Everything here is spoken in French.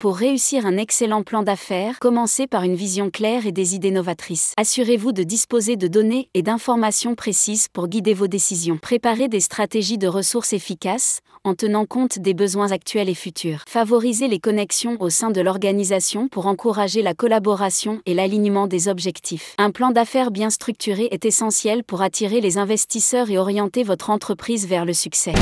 Pour réussir un excellent plan d'affaires, commencez par une vision claire et des idées novatrices. Assurez-vous de disposer de données et d'informations précises pour guider vos décisions. Préparez des stratégies de ressources efficaces, en tenant compte des besoins actuels et futurs. Favorisez les connexions au sein de l'organisation pour encourager la collaboration et l'alignement des objectifs. Un plan d'affaires bien structuré est essentiel pour attirer les investisseurs et orienter votre entreprise vers le succès.